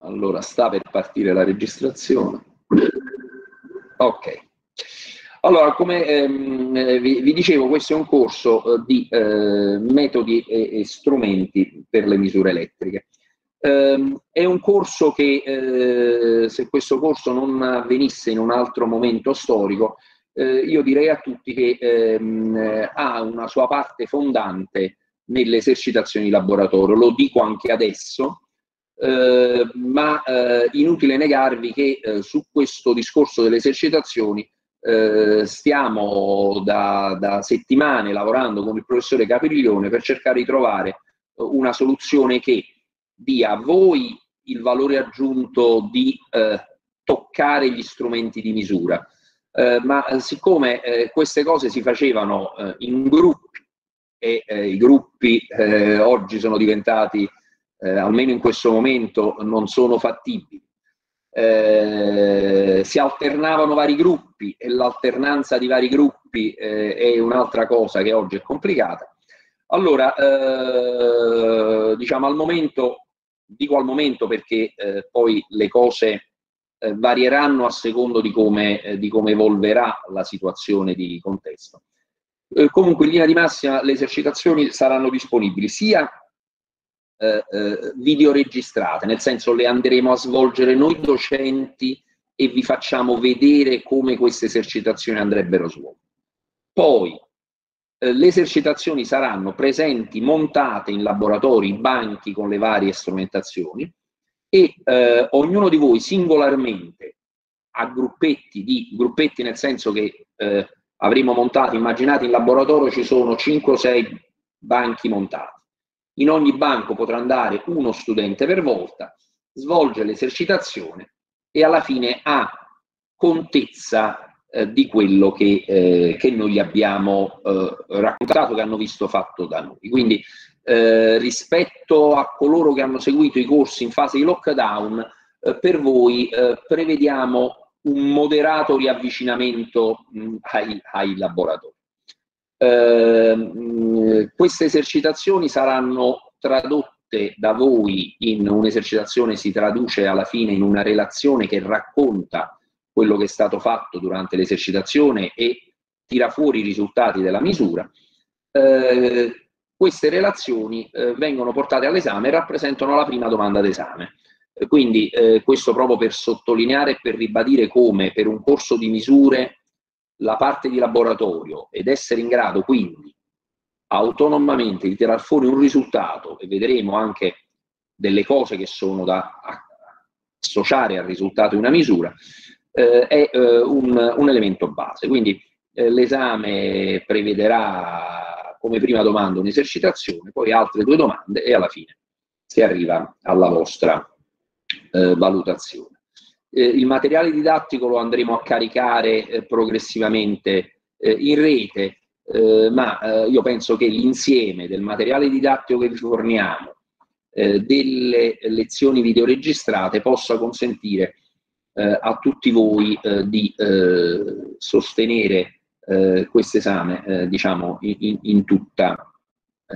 Allora, sta per partire la registrazione. Ok. Allora, come ehm, eh, vi, vi, dicevo, questo è un corso eh, di eh, metodi e, e, strumenti per le misure elettriche. Eh, è un corso che, eh, se questo corso non avvenisse in un altro momento storico, eh, io direi a tutti che ehm, ha una sua parte fondante nelle esercitazioni di laboratorio. Lo dico anche adesso, eh, ma eh, inutile negarvi che eh, su questo discorso delle esercitazioni eh, stiamo da, da, settimane lavorando con il professore Capriglione per cercare di trovare eh, una soluzione che dia a voi il valore aggiunto di toccare gli strumenti di misura. ma siccome queste cose si facevano in gruppi e i gruppi oggi sono diventati eh, almeno in questo momento, non sono fattibili. Eh, si alternavano vari gruppi e l'alternanza di vari gruppi eh, è un'altra cosa che oggi è complicata. Allora, eh, diciamo al momento, dico al momento perché eh, poi le cose eh, varieranno a secondo di come, di come evolverà la situazione di contesto. comunque, in linea di massima, le esercitazioni saranno disponibili sia eh, eh, videoregistrate, nel senso le andremo a svolgere noi docenti e vi facciamo vedere come queste esercitazioni andrebbero svolte. Poi eh, le esercitazioni saranno presenti, montate in laboratori, banchi con le varie strumentazioni e eh, ognuno di voi singolarmente a gruppetti, di, gruppetti nel senso che eh, avremo montato, immaginate in laboratorio ci sono 5 o 6 banchi montati in ogni banco potrà andare uno studente per volta, svolge l'esercitazione e alla fine ha contezza eh, di quello che, eh, che, noi abbiamo eh, raccontato, che hanno visto fatto da noi. Quindi eh, rispetto a coloro che hanno seguito i corsi in fase di lockdown, eh, per voi eh, prevediamo un moderato riavvicinamento mh, mm, ai, ai laboratori. Ehm, queste esercitazioni saranno tradotte da voi in un'esercitazione, si traduce alla fine in una relazione che racconta quello che è stato fatto durante l'esercitazione e tira fuori i risultati della misura. Eh, queste relazioni eh, vengono portate all'esame e rappresentano la prima domanda d'esame. Quindi eh, questo proprio per sottolineare e per ribadire come per un corso di misure la parte di laboratorio ed essere in grado quindi autonomamente di tirar fuori un risultato e vedremo anche delle cose che sono da associare al risultato in una misura, eh, è eh, un, un, elemento base. Quindi eh, l'esame prevederà come prima domanda un'esercitazione, poi altre due domande e alla fine si arriva alla vostra eh, valutazione. Eh, il materiale didattico lo andremo a caricare eh, progressivamente eh, in rete, eh, ma eh, io penso che l'insieme del materiale didattico che vi forniamo, eh, delle lezioni videoregistrate, possa consentire a tutti voi di sostenere questo esame, diciamo, in, in, tutta,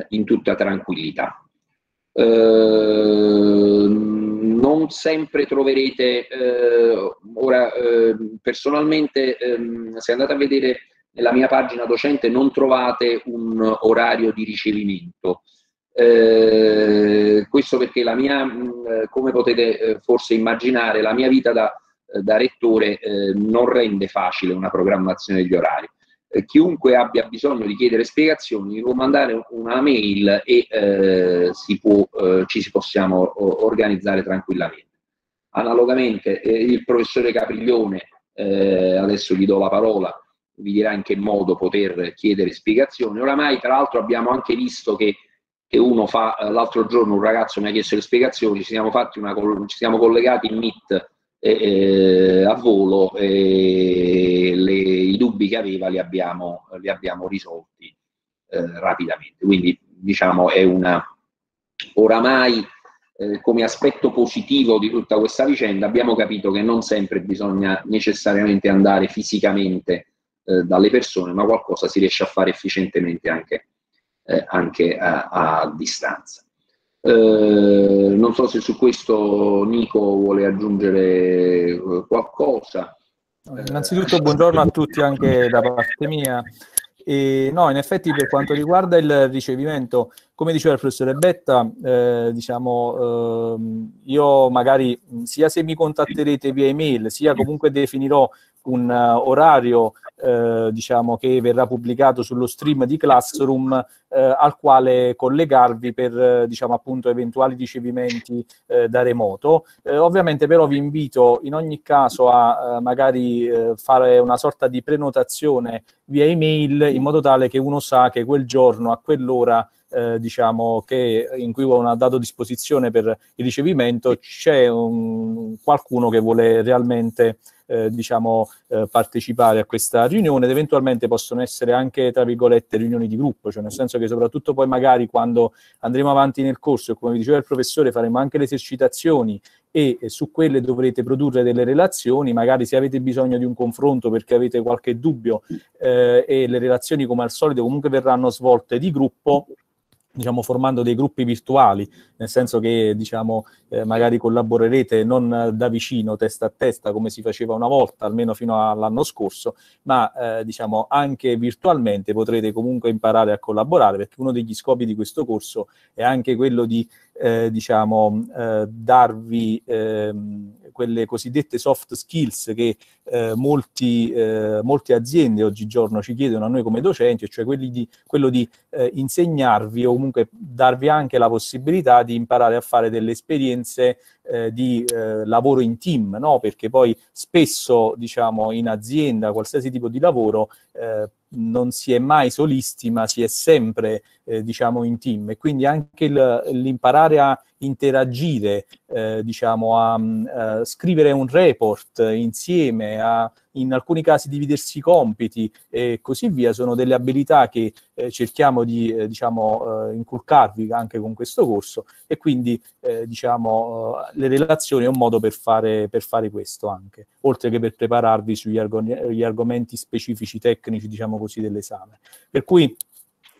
in, tutta, tranquillità. Ehm, non sempre troverete, eh, ora eh, personalmente ehm, se andate a vedere nella mia pagina docente non trovate un orario di ricevimento. Eh, questo perché la mia, mm, come potete eh, forse immaginare, la mia vita da, eh, da rettore eh, non rende facile una programmazione degli orari. Eh, chiunque abbia bisogno di chiedere spiegazioni può mandare una mail e eh, si può, eh, ci si possiamo organizzare tranquillamente. Analogamente eh, il professore Capriglione, adesso gli do la parola, vi dirà in che modo poter chiedere spiegazioni. Oramai tra l'altro abbiamo anche visto che che uno fa l'altro giorno un ragazzo mi ha chiesto le spiegazioni, ci siamo, fatti una, ci siamo collegati in Meet eh, eh, a volo e eh, le dubbi che aveva li abbiamo, li abbiamo risolti eh, rapidamente. Quindi diciamo è una oramai eh, come aspetto positivo di tutta questa vicenda abbiamo capito che non sempre bisogna necessariamente andare fisicamente eh, dalle persone, ma qualcosa si riesce a fare efficientemente anche, eh, anche a, a, distanza. Eh, non so se su questo Nico vuole aggiungere eh, qualcosa. Eh, innanzitutto buongiorno a tutti anche da parte mia. E, no, in effetti per quanto riguarda il ricevimento, come diceva il professore Betta, eh, diciamo, eh, io magari sia se mi contatterete via email, sia comunque definirò un uh, orario eh, diciamo che verrà pubblicato sullo stream di Classroom eh, al quale collegarvi per eh, diciamo appunto eventuali ricevimenti eh, da remoto. Eh, ovviamente però vi invito in ogni caso a magari fare una sorta di prenotazione via email in modo tale che uno sa che quel giorno a quell'ora eh, diciamo che in cui uno ha dato disposizione per il ricevimento c'è un, qualcuno che vuole realmente eh, diciamo, eh, partecipare a questa riunione ed eventualmente possono essere anche, tra virgolette, riunioni di gruppo, cioè nel senso che soprattutto poi magari quando andremo avanti nel corso, come vi diceva il professore, faremo anche le esercitazioni e su quelle dovrete produrre delle relazioni, magari se avete bisogno di un confronto perché avete qualche dubbio eh, e le relazioni come al solito comunque verranno svolte di gruppo, diciamo, formando dei gruppi virtuali, nel senso che diciamo, eh, magari collaborerete non eh, da vicino, testa a testa, come si faceva una volta, almeno fino all'anno scorso, ma eh, diciamo, anche virtualmente potrete comunque imparare a collaborare, perché uno degli scopi di questo corso è anche quello di eh, diciamo, eh, darvi... Eh, quelle cosiddette soft skills che eh, molti, eh, molte aziende oggigiorno ci chiedono a noi come docenti, cioè di, quello di eh, insegnarvi o comunque darvi anche la possibilità di imparare a fare delle esperienze eh, di eh, lavoro in team, no? perché poi spesso diciamo, in azienda, qualsiasi tipo di lavoro, eh, non si è mai solisti, ma si è sempre eh, diciamo in team e quindi anche il, l'imparare a interagire, eh, diciamo a, a, mm, eh, scrivere un report insieme, a in alcuni casi dividersi i compiti e così via, sono delle abilità che eh, cerchiamo di eh, diciamo, eh, inculcarvi anche con questo corso e quindi diciamo, le relazioni è un modo per fare, per fare questo anche, oltre che per prepararvi sugli argom- argomenti specifici tecnici diciamo così, dell'esame. Per cui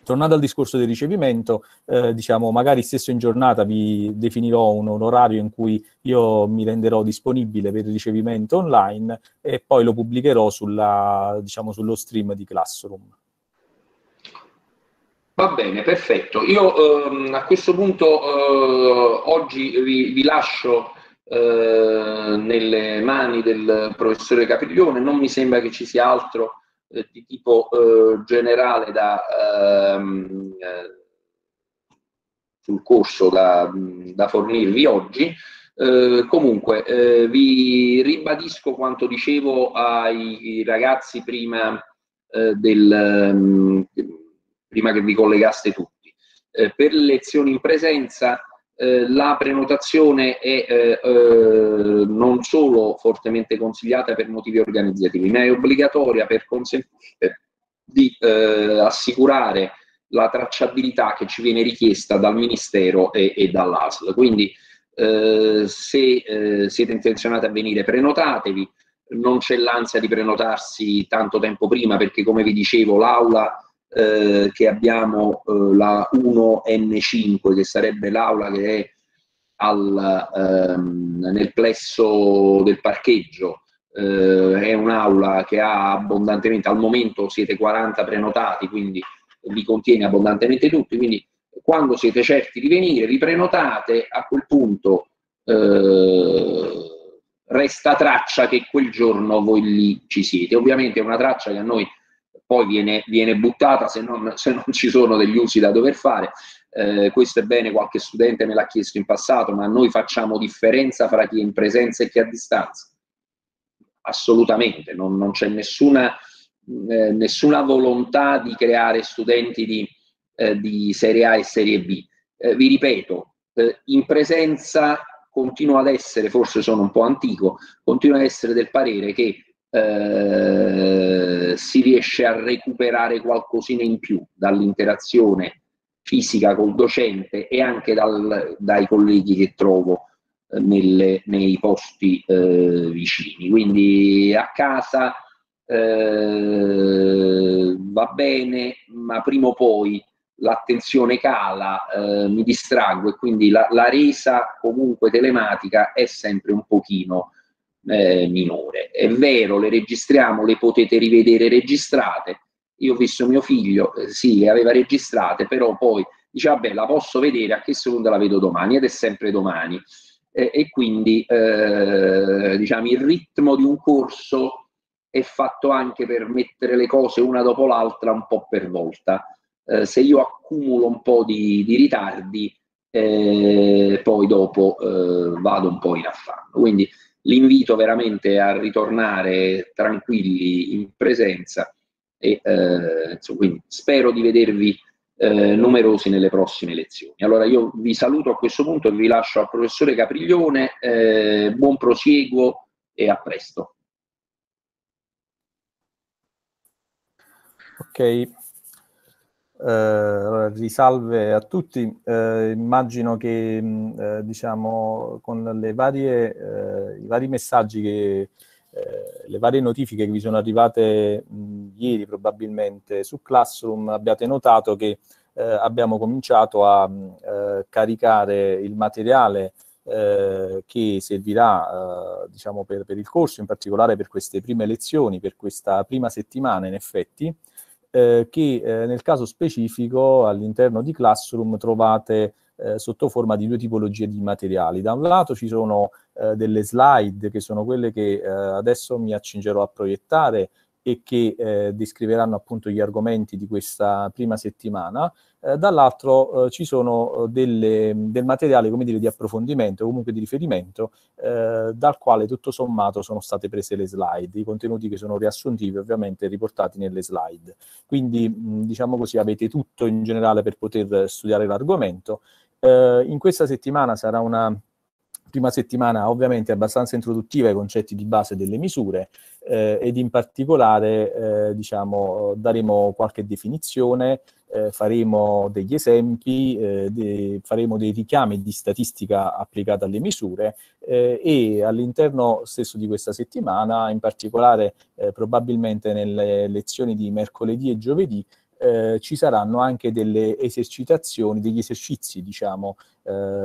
Tornando al discorso del ricevimento, eh, diciamo, magari stesso in giornata vi definirò un, un, orario in cui io mi renderò disponibile per il ricevimento online e poi lo pubblicherò sulla, diciamo, sullo stream di Classroom. Va bene, perfetto. Io ehm, a questo punto eh, oggi vi, vi lascio eh, nelle mani del professore Capiglione, non mi sembra che ci sia altro eh, di tipo eh, generale da, ehm, eh, sul corso da, da fornirvi oggi. Eh, comunque eh, vi ribadisco quanto dicevo ai ragazzi prima, eh, del, ehm, prima che vi collegaste tutti. Eh, per le lezioni in presenza eh, la prenotazione è eh, eh, non solo fortemente consigliata per motivi organizzativi, ma è obbligatoria per consentire di eh, assicurare la tracciabilità che ci viene richiesta dal Ministero e, e dall'ASL. Quindi se siete intenzionati a venire prenotatevi, non c'è l'ansia di prenotarsi tanto tempo prima perché come vi dicevo l'aula eh, che abbiamo eh, la 1N5, che sarebbe l'aula che è al, ehm, nel plesso del parcheggio, eh, è un'aula che ha abbondantemente, al momento siete 40 prenotati, quindi vi contiene abbondantemente tutti, quindi quando siete certi di venire, vi prenotate, a quel punto eh, resta traccia che quel giorno voi lì ci siete. Ovviamente è una traccia che a noi poi viene, viene buttata se non, se non, ci sono degli usi da dover fare. Eh, questo è bene, qualche studente me l'ha chiesto in passato, ma noi facciamo differenza fra chi è in presenza e chi è a distanza? Assolutamente, non, non c'è nessuna, eh, nessuna, volontà di creare studenti di, eh, di serie A e serie B. Eh, vi ripeto, eh, in presenza continuo ad essere, forse sono un po' antico, continuo ad essere del parere che eh, si riesce a recuperare qualcosina in più dall'interazione fisica col docente e anche dal, dai colleghi che trovo eh, nelle, nei posti eh, vicini. Quindi a casa eh, va bene, ma prima o poi l'attenzione cala, eh, mi distraggo e quindi la, la, resa comunque telematica è sempre un pochino eh, minore. È vero, le registriamo, le potete rivedere registrate. Io ho visto mio figlio, eh, sì, le aveva registrate, però poi diceva, vabbè, la posso vedere, a che seconda la vedo domani, ed è sempre domani. Eh, e quindi, eh, diciamo, il ritmo di un corso è fatto anche per mettere le cose una dopo l'altra un po' per volta. Eh, se io accumulo un po' di, di ritardi, eh, poi dopo vado un po' in affanno. Quindi l'invito veramente a ritornare tranquilli in presenza e eh, insomma, spero di vedervi eh, numerosi nelle prossime lezioni. Allora io vi saluto a questo punto e vi lascio al professore Capriglione, eh, buon prosieguo e a presto. Ok, eh, risalve a tutti. Eh, immagino che mh, mm, eh, diciamo, con le varie, eh, i vari messaggi, che, eh, le varie notifiche che vi sono arrivate mh, mm, ieri probabilmente su Classroom abbiate notato che abbiamo cominciato a mh, mm, caricare il materiale che servirà diciamo per, per, il corso, in particolare per queste prime lezioni, per questa prima settimana in effetti, eh, che eh, nel caso specifico all'interno di Classroom trovate eh, sotto forma di due tipologie di materiali. Da un lato ci sono eh, delle slide che sono quelle che eh, adesso mi accingerò a proiettare e che eh, descriveranno appunto gli argomenti di questa prima settimana, eh, dall'altro eh, ci sono eh, delle, del materiale come dire, di approfondimento, comunque di riferimento, eh, dal quale tutto sommato sono state prese le slide, i contenuti che sono riassuntivi ovviamente riportati nelle slide. Quindi mh, mm, diciamo così avete tutto in generale per poter studiare l'argomento. Eh, in questa settimana sarà una prima settimana ovviamente abbastanza introduttiva ai concetti di base delle misure eh, ed in particolare eh, diciamo, daremo qualche definizione, eh, faremo degli esempi, eh, de- faremo dei richiami di statistica applicata alle misure eh, e all'interno stesso di questa settimana, in particolare eh, probabilmente nelle lezioni di mercoledì e giovedì, eh, ci saranno anche delle esercitazioni, degli esercizi diciamo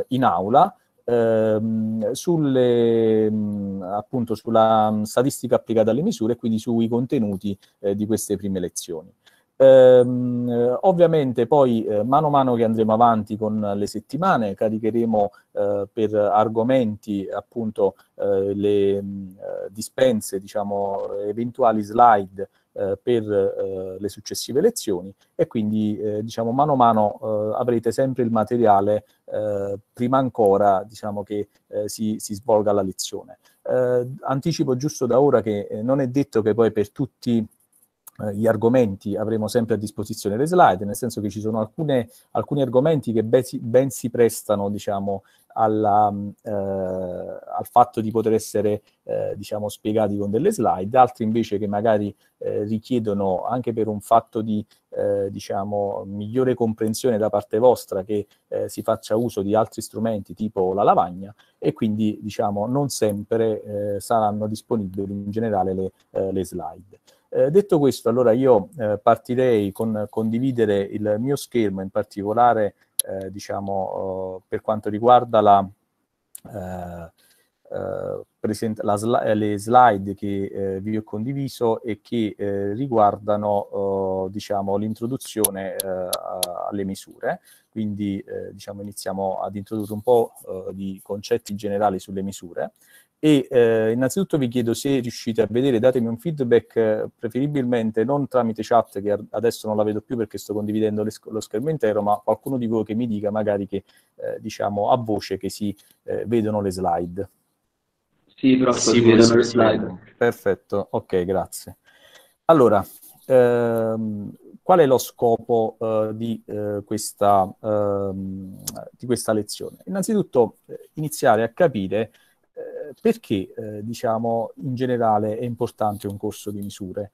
in aula ehm, sulle, mm, appunto, sulla mm, statistica applicata alle misure e quindi sui contenuti eh, di queste prime lezioni. Ehm, eh, ovviamente poi eh, mano a mano che andremo avanti con le settimane caricheremo eh, per argomenti appunto eh, le mm, eh, dispense, diciamo eventuali slide eh, per eh, le successive lezioni e quindi eh, diciamo mano a mano eh, avrete sempre il materiale eh, prima ancora diciamo che si, si, svolga la lezione. anticipo giusto da ora che non è detto che poi per tutti eh, gli argomenti avremo sempre a disposizione le slide, nel senso che ci sono alcune, alcuni argomenti che ben si, ben si prestano diciamo, alla, mm, eh, al fatto di poter essere eh, diciamo, spiegati con delle slide, altri invece che magari eh, richiedono anche per un fatto di eh, diciamo, migliore comprensione da parte vostra che eh, si faccia uso di altri strumenti tipo la lavagna e quindi diciamo, non sempre saranno disponibili in generale le, le slide. Eh, detto questo, allora io eh, partirei con condividere il mio schermo, in particolare eh, diciamo, oh, per quanto riguarda la, eh, eh, la sli eh, le slide che vi ho condiviso e che riguardano oh, diciamo, l'introduzione alle misure. Quindi diciamo, iniziamo ad introdurre un po' oh, di concetti generali sulle misure e eh, innanzitutto vi chiedo se riuscite a vedere, datemi un feedback eh, preferibilmente non tramite chat che adesso non la vedo più perché sto condividendo sc- lo schermo intero, ma qualcuno di voi che mi dica magari che eh, diciamo a voce che si eh, vedono le slide. Sì, però si vedono le slide. Perfetto, ok, grazie. Allora, ehm, qual è lo scopo eh, di, eh, questa, eh, di, questa, lezione? Innanzitutto eh, iniziare a capire perché eh, diciamo in generale è importante un corso di misure?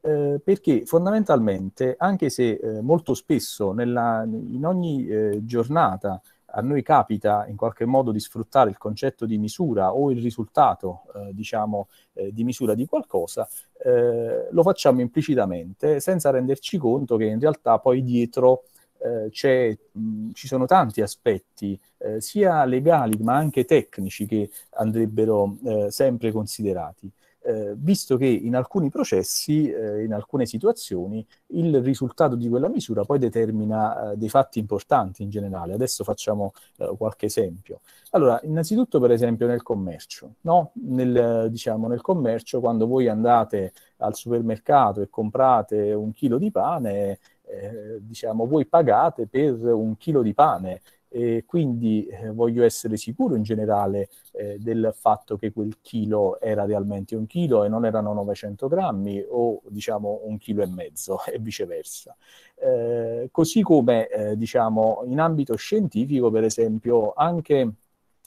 Eh, perché fondamentalmente, anche se eh, molto spesso nella, in ogni eh, giornata a noi capita in qualche modo di sfruttare il concetto di misura o il risultato, eh, diciamo, eh, di misura di qualcosa, eh, lo facciamo implicitamente senza renderci conto che in realtà poi dietro eh, mh, ci sono tanti aspetti, eh, sia legali ma anche tecnici, che andrebbero eh, sempre considerati. Eh, visto che in alcuni processi, eh, in alcune situazioni, il risultato di quella misura poi determina eh, dei fatti importanti in generale. Adesso facciamo qualche esempio. Allora, innanzitutto per esempio nel commercio. No? Nel, diciamo, nel commercio, quando voi andate al supermercato e comprate un chilo di pane, eh, diciamo, voi pagate per un chilo di pane e quindi eh, voglio essere sicuro in generale eh, del fatto che quel chilo era realmente un chilo e non erano 900 grammi o diciamo un chilo e mezzo e viceversa. Eh, così come eh, diciamo in ambito scientifico per esempio anche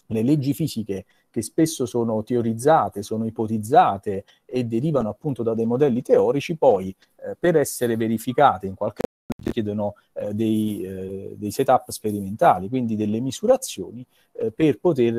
le leggi fisiche che spesso sono teorizzate, sono ipotizzate e derivano appunto da dei modelli teorici, poi eh, per essere verificate in qualche richiedono eh, dei, eh, dei, setup sperimentali, quindi delle misurazioni eh, per poter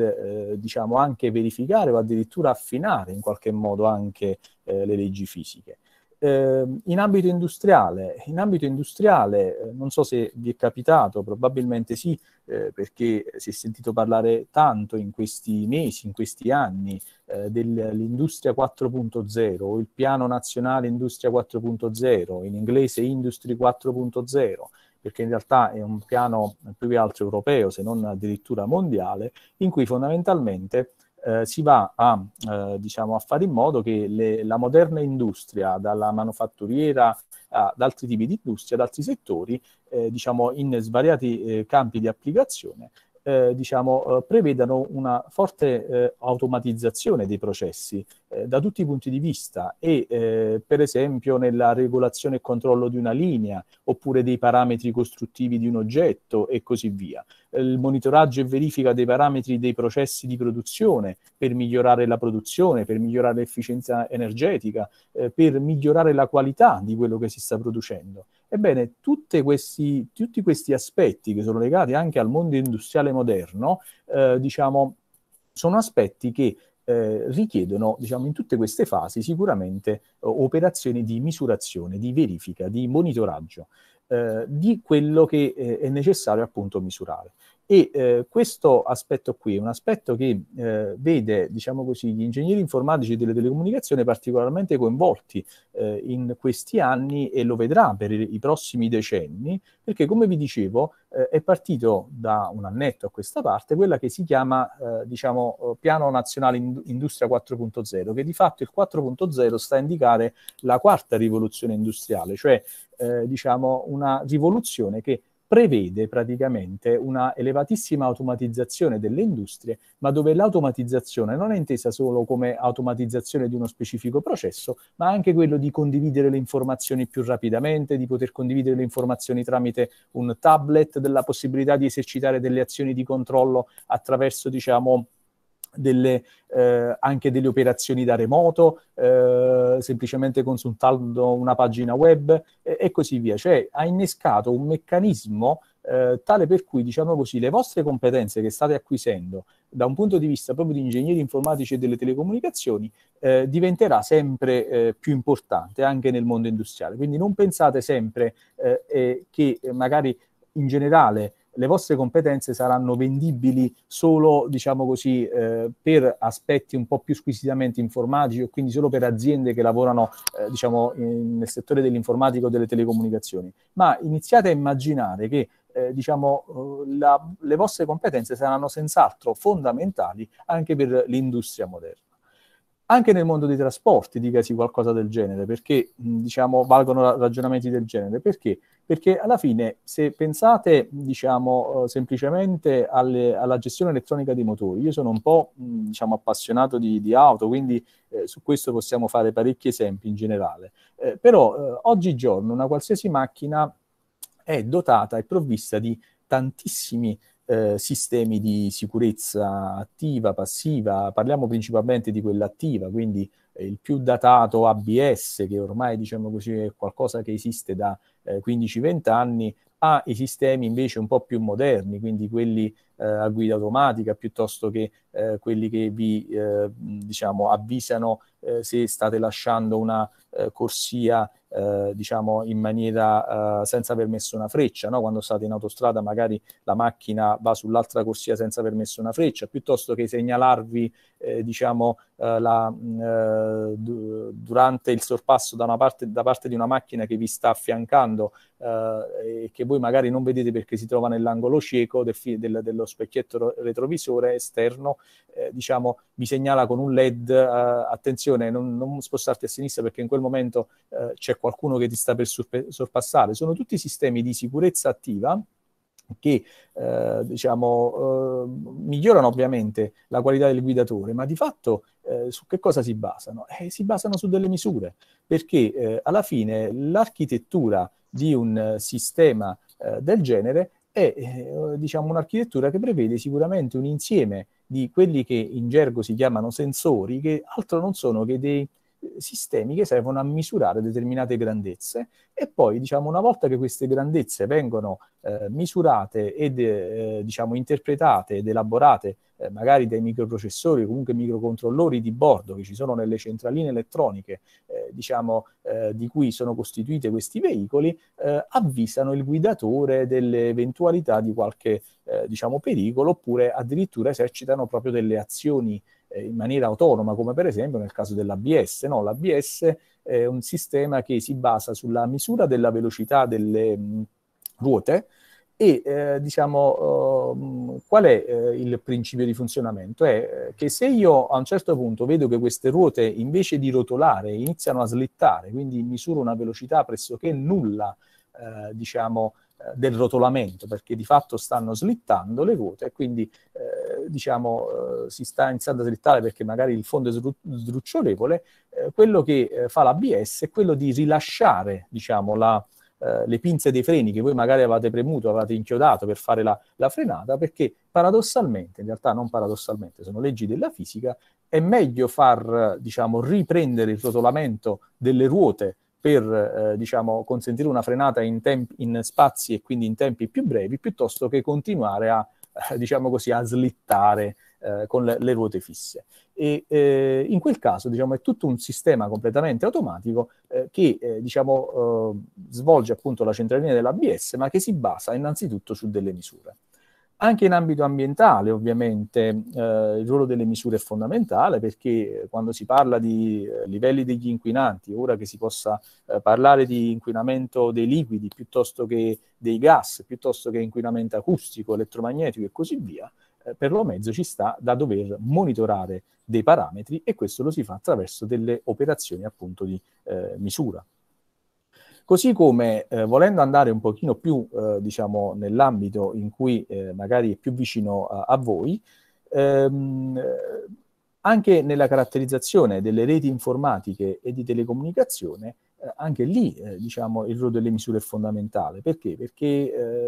eh, diciamo anche verificare o addirittura affinare in qualche modo anche eh, le leggi fisiche. Eh, in ambito industriale, in ambito industriale, eh, non so se vi è capitato, probabilmente sì, eh, perché si è sentito parlare tanto in questi mesi, in questi anni, eh, dell'industria 4.0 o il piano nazionale industria 4.0, in inglese industry 4.0 perché in realtà è un piano più che altro europeo, se non addirittura mondiale, in cui fondamentalmente eh, si va a, eh, diciamo, a, fare in modo che le, la moderna industria, dalla manufatturiera ad altri tipi di industria, ad altri settori, eh, diciamo, in svariati eh, campi di applicazione, eh, diciamo, eh, prevedano una forte eh, automatizzazione dei processi eh, da tutti i punti di vista e eh, per esempio nella regolazione e controllo di una linea oppure dei parametri costruttivi di un oggetto e così via. Eh, il monitoraggio e verifica dei parametri dei processi di produzione per migliorare la produzione, per migliorare l'efficienza energetica, per migliorare la qualità di quello che si sta producendo. Ebbene, questi, tutti questi aspetti che sono legati anche al mondo industriale moderno, eh, diciamo, sono aspetti che eh, richiedono, diciamo, in tutte queste fasi sicuramente eh, operazioni di misurazione, di verifica, di monitoraggio eh, di quello che eh, è necessario appunto misurare. E eh, questo aspetto qui è un aspetto che eh, vede, diciamo così, gli ingegneri informatici delle telecomunicazioni particolarmente coinvolti eh, in questi anni e lo vedrà per i, i prossimi decenni, perché come vi dicevo eh, è partito da un annetto a questa parte quella che si chiama, eh, diciamo, eh, Piano Nazionale Ind- Industria 4.0, che di fatto il 4.0 sta a indicare la quarta rivoluzione industriale, cioè diciamo una rivoluzione che prevede praticamente una elevatissima automatizzazione delle industrie, ma dove l'automatizzazione non è intesa solo come automatizzazione di uno specifico processo, ma anche quello di condividere le informazioni più rapidamente, di poter condividere le informazioni tramite un tablet, della possibilità di esercitare delle azioni di controllo attraverso, diciamo, delle, eh, anche delle operazioni da remoto, eh, semplicemente consultando una pagina web eh, e così via. Cioè ha innescato un meccanismo eh, tale per cui, diciamo così, le vostre competenze che state acquisendo da un punto di vista proprio di ingegneri informatici e delle telecomunicazioni eh, diventerà sempre eh, più importante anche nel mondo industriale. Quindi non pensate sempre eh, eh che eh, magari in generale le vostre competenze saranno vendibili solo, diciamo così, eh, per aspetti un po' più squisitamente informatici o quindi solo per aziende che lavorano, eh, diciamo, in, nel settore dell'informatica o delle telecomunicazioni. Ma iniziate a immaginare che eh, diciamo, eh, la, le vostre competenze saranno senz'altro fondamentali anche per l'industria moderna anche nel mondo dei trasporti dicasi qualcosa del genere, perché diciamo, valgono ragionamenti del genere. Perché? Perché alla fine, se pensate diciamo, eh, semplicemente alle, alla gestione elettronica dei motori, io sono un po' diciamo, appassionato di, di, auto, quindi eh, su questo possiamo fare parecchi esempi in generale. Eh, però eh, oggigiorno una qualsiasi macchina è dotata e provvista di tantissimi eh, sistemi di sicurezza attiva, passiva, parliamo principalmente di quella attiva, quindi eh, il più datato ABS, che ormai diciamo così è qualcosa che esiste da eh, 15-20 anni, ha i sistemi invece un po' più moderni, quindi quelli eh, a guida automatica piuttosto che eh, quelli che vi eh, diciamo, avvisano eh, se state lasciando una corsia eh, diciamo in maniera eh, senza aver messo una freccia, no? quando state in autostrada magari la macchina va sull'altra corsia senza aver messo una freccia, piuttosto che segnalarvi eh, diciamo, eh, la, mm, eh, durante il sorpasso da, parte, da parte di una macchina che vi sta affiancando eh, e che voi magari non vedete perché si trova nell'angolo cieco del fi- del, dello specchietto retrovisore esterno, eh, diciamo, vi segnala con un LED, eh, attenzione, non, non, spostarti a sinistra perché in quel momento eh, c'è qualcuno che ti sta per surpe- sorpassare. Sono tutti sistemi di sicurezza attiva che eh, diciamo, eh, migliorano ovviamente la qualità del guidatore, ma di fatto eh, su che cosa si basano? Eh, si basano su delle misure, perché eh, alla fine l'architettura di un sistema eh, del genere è diciamo, un'architettura che prevede sicuramente un insieme di quelli che in gergo si chiamano sensori, che altro non sono che dei sistemi che servono a misurare determinate grandezze e poi diciamo una volta che queste grandezze vengono eh, misurate ed eh, diciamo interpretate ed elaborate eh, magari dai microprocessori o comunque microcontrollori di bordo che ci sono nelle centraline elettroniche eh, diciamo eh, di cui sono costituite questi veicoli eh, avvisano il guidatore delle eventualità di qualche diciamo pericolo oppure addirittura esercitano proprio delle azioni eh, in maniera autonoma, come per esempio nel caso dell'ABS. No? L'ABS è un sistema che si basa sulla misura della velocità delle mh, mm, ruote e eh, diciamo uh, qual è eh, il principio di funzionamento? È eh, che se io a un certo punto vedo che queste ruote invece di rotolare iniziano a slittare, quindi misuro una velocità pressoché nulla, eh, diciamo del rotolamento, perché di fatto stanno slittando le quote e quindi eh, diciamo, eh, si sta iniziando a slittare perché magari il fondo è sru- sdrucciolevole, eh, quello che eh, fa l'ABS è quello di rilasciare diciamo, la, eh, le pinze dei freni che voi magari avete premuto, avete inchiodato per fare la, la frenata, perché paradossalmente, in realtà non paradossalmente, sono leggi della fisica, è meglio far diciamo, riprendere il rotolamento delle ruote per eh, diciamo, consentire una frenata in, temp- in, spazi e quindi in tempi più brevi, piuttosto che continuare a, eh, diciamo così, a slittare eh, con le, le, ruote fisse. E, eh, in quel caso diciamo, è tutto un sistema completamente automatico eh, che eh, diciamo, svolge appunto la centralina dell'ABS, ma che si basa innanzitutto su delle misure. Anche in ambito ambientale, ovviamente, eh, il ruolo delle misure è fondamentale perché eh, quando si parla di eh, livelli degli inquinanti, ora che si possa eh, parlare di inquinamento dei liquidi piuttosto che dei gas, piuttosto che inquinamento acustico, elettromagnetico e così via, eh, per lo mezzo ci sta da dover monitorare dei parametri e questo lo si fa attraverso delle operazioni appunto di eh, misura. Così come eh, volendo andare un pochino più, eh, diciamo, nell'ambito in cui eh, magari è più vicino a, a voi, ehm, anche nella caratterizzazione delle reti informatiche e di telecomunicazione, eh, anche lì eh, diciamo, il ruolo delle misure è fondamentale. Perché? Perché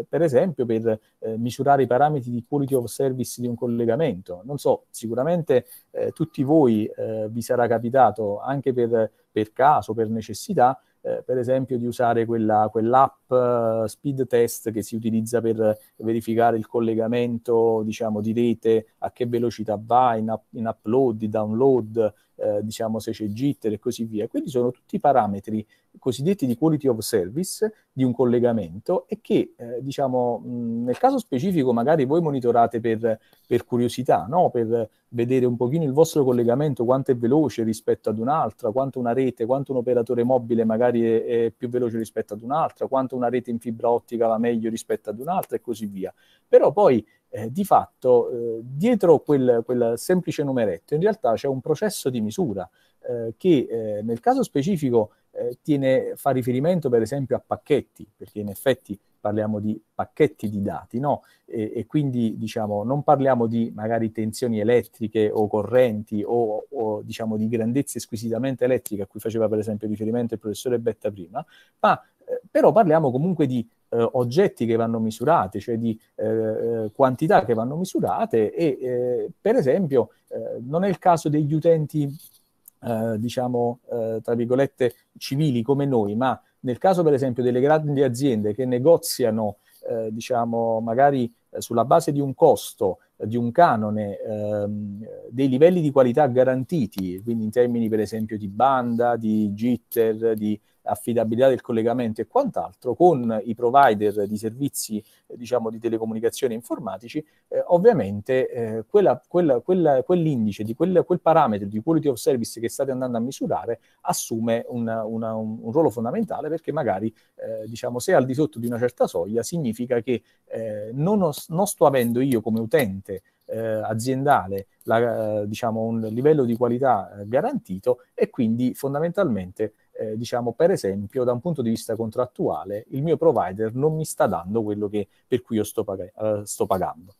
eh, per esempio per misurare i parametri di quality of service di un collegamento, non so, sicuramente tutti voi vi sarà capitato anche per, per caso, per necessità, eh, per esempio di usare quella, quell'app uh, speed test che si utilizza per verificare il collegamento diciamo, di rete, a che velocità va in, up, in upload, download, eh, diciamo se c'è jitter e così via. Quindi sono tutti parametri cosiddetti di quality of service di un collegamento e che eh, diciamo mh, nel caso specifico magari voi monitorate per, per curiosità, no? per vedere un pochino il vostro collegamento, quanto è veloce rispetto ad un'altra, quanto una rete, quanto un operatore mobile magari è, è più veloce rispetto ad un'altra, quanto una rete in fibra ottica va meglio rispetto ad un'altra e così via. Però poi eh, di fatto eh, dietro quel, quel, semplice numeretto in realtà c'è un processo di misura eh, che eh, nel caso specifico eh, tiene, fa riferimento per esempio a pacchetti, perché in effetti parliamo di pacchetti di dati, no? e, e, quindi diciamo non parliamo di magari tensioni elettriche o correnti o, o diciamo di grandezze squisitamente elettriche a cui faceva per esempio riferimento il professore Betta prima, ma eh, però parliamo comunque di eh, oggetti che vanno misurati, cioè di eh, eh quantità che vanno misurate e eh, per esempio eh, non è il caso degli utenti diciamo tra virgolette civili come noi, ma nel caso per esempio delle grandi aziende che negoziano diciamo magari sulla base di un costo, di un canone, ehm, dei livelli di qualità garantiti, quindi in termini per esempio di banda, di jitter, di affidabilità del collegamento e quant'altro con i provider di servizi eh, diciamo, di telecomunicazione informatici, eh, ovviamente eh, quella, quella, quella, quell'indice, di quel, quel, parametro di quality of service che state andando a misurare assume una, una, un, un, ruolo fondamentale perché magari eh, diciamo, se è al di sotto di una certa soglia significa che eh, non, ho, non sto avendo io come utente eh, aziendale la, eh, diciamo, un livello di qualità garantito e quindi fondamentalmente eh, diciamo per esempio da un punto di vista contrattuale il mio provider non mi sta dando quello che, per cui io sto, pag- uh, eh, sto pagando.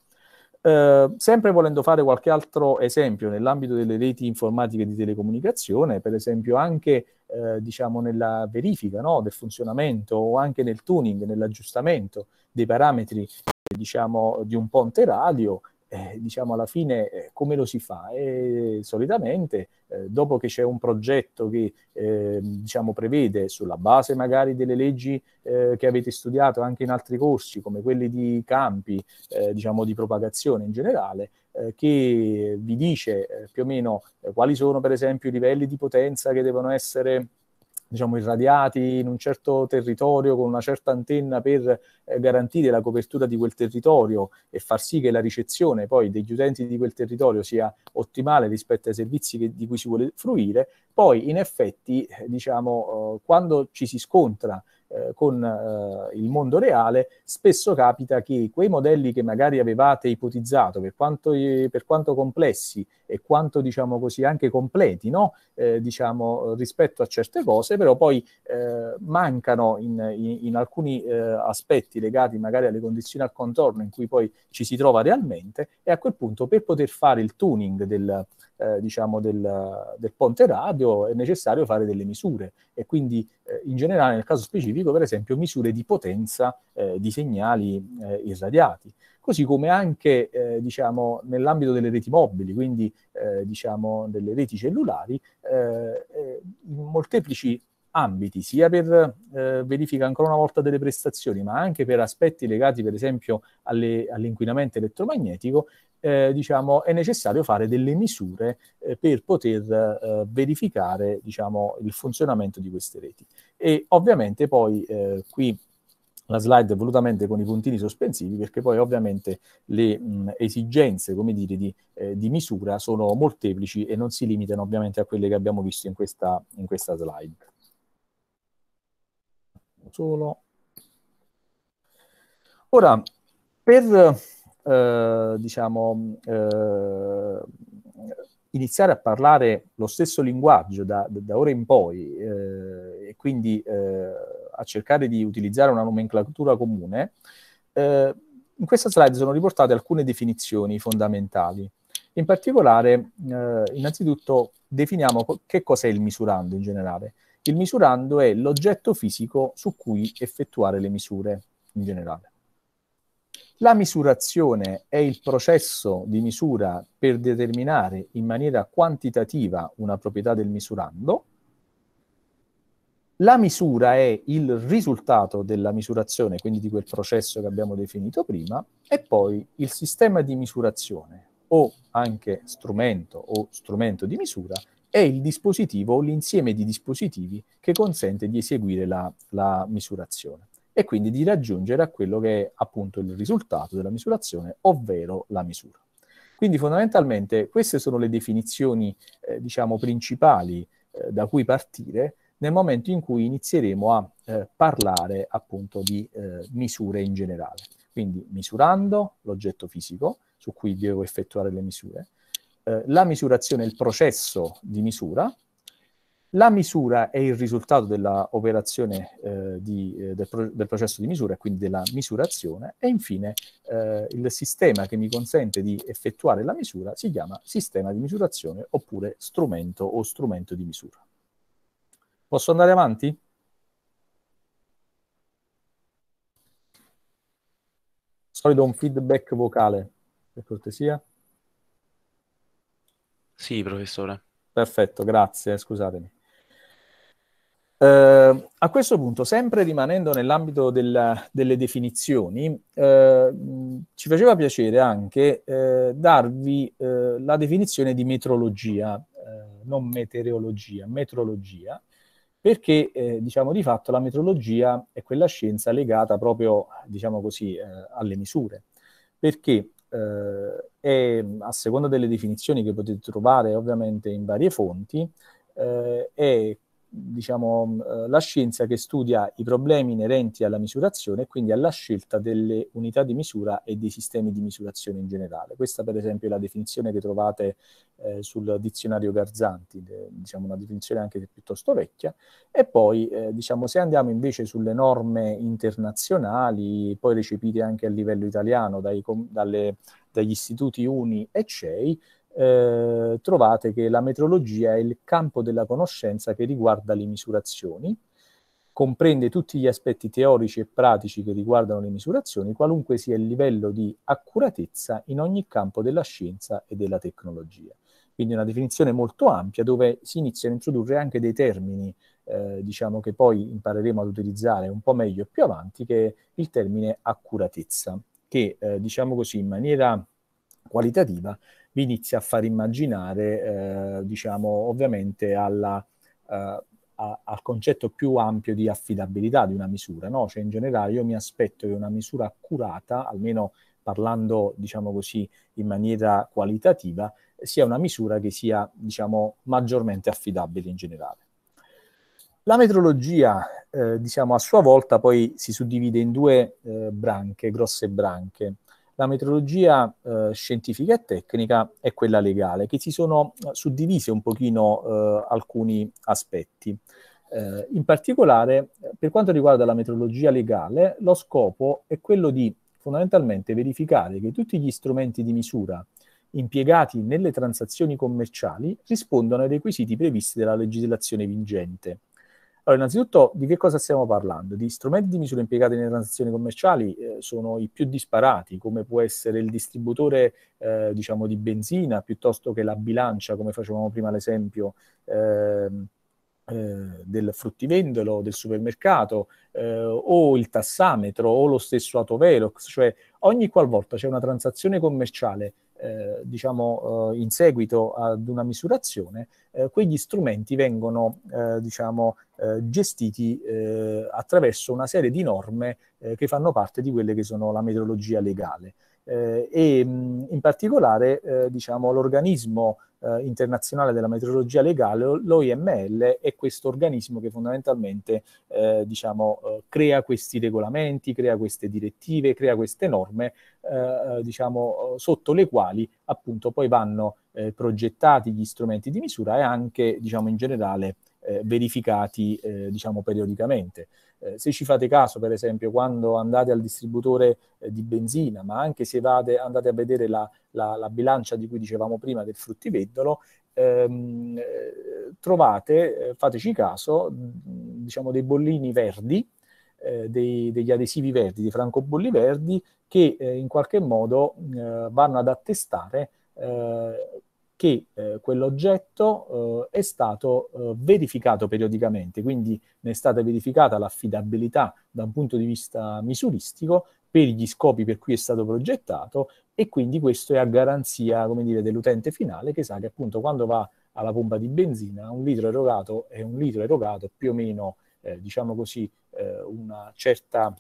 Uh, sempre volendo fare qualche altro esempio nell'ambito delle reti informatiche di telecomunicazione, per esempio anche uh, diciamo nella verifica no, del funzionamento o anche nel tuning, nell'aggiustamento dei parametri diciamo, di un ponte radio, eh, diciamo alla fine eh, come lo si fa? E, solitamente eh, dopo che c'è un progetto che ehm, diciamo, prevede sulla base magari delle leggi eh, che avete studiato anche in altri corsi come quelli di campi eh, diciamo, di propagazione in generale eh, che vi dice più o meno quali sono per esempio i livelli di potenza che devono essere diciamo, irradiati in un certo territorio con una certa antenna per eh, garantire la copertura di quel territorio e far sì che la ricezione poi degli utenti di quel territorio sia ottimale rispetto ai servizi che, di cui si vuole fruire, poi in effetti eh, diciamo, eh, quando ci si scontra eh, con eh, il mondo reale, spesso capita che quei modelli che magari avevate ipotizzato, per quanto, per quanto complessi e quanto, diciamo così, anche completi, no? Eh, diciamo, rispetto a certe cose, però poi eh, mancano in, in, in alcuni aspetti legati magari alle condizioni al contorno in cui poi ci si trova realmente e a quel punto per poter fare il tuning del, eh, diciamo del, del, ponte radio è necessario fare delle misure e quindi eh, in generale nel caso specifico per esempio misure di potenza eh, di segnali eh, irradiati. Così come anche eh, diciamo, nell'ambito delle reti mobili, quindi eh, diciamo, delle reti cellulari, molteplici ambiti, sia per eh, verifica ancora una volta delle prestazioni, ma anche per aspetti legati per esempio alle, all'inquinamento elettromagnetico, eh, diciamo, è necessario fare delle misure eh, per poter eh, verificare diciamo, il funzionamento di queste reti. E ovviamente poi eh, qui la slide volutamente con i puntini sospensivi perché poi ovviamente le mh, esigenze come dire, di, eh, di, misura sono molteplici e non si limitano ovviamente a quelle che abbiamo visto in questa, in questa slide solo. Ora, per eh, diciamo, eh, iniziare a parlare lo stesso linguaggio da, da ora in poi eh, e quindi eh, a cercare di utilizzare una nomenclatura comune, eh, in questa slide sono riportate alcune definizioni fondamentali. In particolare, eh, innanzitutto definiamo che cos'è il misurando in generale. Il misurando è l'oggetto fisico su cui effettuare le misure in generale. La misurazione è il processo di misura per determinare in maniera quantitativa una proprietà del misurando. La misura è il risultato della misurazione, quindi di quel processo che abbiamo definito prima, e poi il sistema di misurazione o anche strumento o strumento di misura è il dispositivo o l'insieme di dispositivi che consente di eseguire la, la misurazione e quindi di raggiungere a quello che è appunto il risultato della misurazione, ovvero la misura. Quindi fondamentalmente queste sono le definizioni, eh, diciamo, principali eh, da cui partire nel momento in cui inizieremo a eh, parlare appunto di eh, misure in generale. Quindi misurando l'oggetto fisico, su cui devo effettuare le misure, eh, la misurazione è il processo di misura, la misura è il risultato dell'operazione eh, di, eh, del, pro- del, processo di misura, quindi della misurazione, e infine eh, il sistema che mi consente di effettuare la misura si chiama sistema di misurazione oppure strumento o strumento di misura. Posso andare avanti? Solito un feedback vocale per cortesia? Sì, professore. Perfetto, grazie, scusatemi. Eh, a questo punto, sempre rimanendo nell'ambito delle definizioni, eh, ci faceva piacere anche eh, darvi eh, la definizione di metrologia, eh, non meteorologia, metrologia, perché eh, diciamo di fatto la metrologia è quella scienza legata proprio, diciamo così, alle misure. Perché eh, e mm, a seconda delle definizioni che potete trovare ovviamente in varie fonti, eh, è diciamo, mm, eh, la scienza che studia i problemi inerenti alla misurazione e quindi alla scelta delle unità di misura e dei sistemi di misurazione in generale. Questa per esempio è la definizione che trovate eh, sul dizionario Garzanti, eh, diciamo una definizione anche piuttosto vecchia, e poi eh, diciamo, se andiamo invece sulle norme internazionali, poi recepite anche a livello italiano dai, dalle, dagli istituti UNI e CEI, eh, trovate che la metrologia è il campo della conoscenza che riguarda le misurazioni, comprende tutti gli aspetti teorici e pratici che riguardano le misurazioni, qualunque sia il livello di accuratezza in ogni campo della scienza e della tecnologia. Quindi una definizione molto ampia dove si iniziano a introdurre anche dei termini, eh, diciamo che poi impareremo ad utilizzare un po' meglio più avanti, che è il termine accuratezza, che eh, diciamo così in maniera qualitativa vi inizia a far immaginare, eh, diciamo, ovviamente alla, eh, a, al concetto più ampio di affidabilità di una misura, no? Cioè, in generale, io mi aspetto che una misura accurata, almeno parlando, diciamo così, in maniera qualitativa, sia una misura che sia, diciamo, maggiormente affidabile in generale. La metrologia, eh, diciamo, a sua volta poi si suddivide in due eh, branche, grosse branche. La metodologia eh, scientifica e tecnica è quella legale, che si sono eh, suddivise un pochino eh, alcuni aspetti. Eh, in particolare, eh, per quanto riguarda la metodologia legale, lo scopo è quello di fondamentalmente verificare che tutti gli strumenti di misura impiegati nelle transazioni commerciali rispondano ai requisiti previsti dalla legislazione vigente allora, innanzitutto di che cosa stiamo parlando? Di strumenti di misura impiegati nelle transazioni commerciali eh, sono i più disparati, come può essere il distributore eh, diciamo di benzina piuttosto che la bilancia, come facevamo prima l'esempio ehm, eh, del fruttivendolo, del supermercato, eh, o il tassametro, o lo stesso autovelox, cioè Ogni qualvolta c'è una transazione commerciale eh, diciamo, eh, in seguito ad una misurazione, eh, quegli strumenti vengono eh, diciamo, eh, gestiti eh, attraverso una serie di norme che fanno parte di quelle che sono la metodologia legale. e mh, mm, in particolare diciamo, l'organismo eh, internazionale della meteorologia legale, l'OIML, è questo organismo che fondamentalmente eh, diciamo, eh, crea questi regolamenti, crea queste direttive, crea queste norme, eh, eh, diciamo, sotto le quali appunto poi vanno eh, progettati gli strumenti di misura e anche diciamo, in generale eh, verificati eh, diciamo periodicamente. Eh, se ci fate caso, per esempio, quando andate al distributore eh, di benzina, ma anche se vade, andate a vedere la, la, la, bilancia di cui dicevamo prima del fruttivendolo, ehm, eh, trovate, eh, fateci caso, diciamo dei bollini verdi, dei, degli adesivi verdi, dei francobolli verdi, che in qualche modo vanno ad attestare che eh, quell'oggetto eh, è stato eh, verificato periodicamente, quindi ne è stata verificata l'affidabilità da un punto di vista misuristico per gli scopi per cui è stato progettato e quindi questo è a garanzia dire, dell'utente finale che sa che appunto quando va alla pompa di benzina un litro erogato è un litro erogato più o meno eh, diciamo così eh, una certa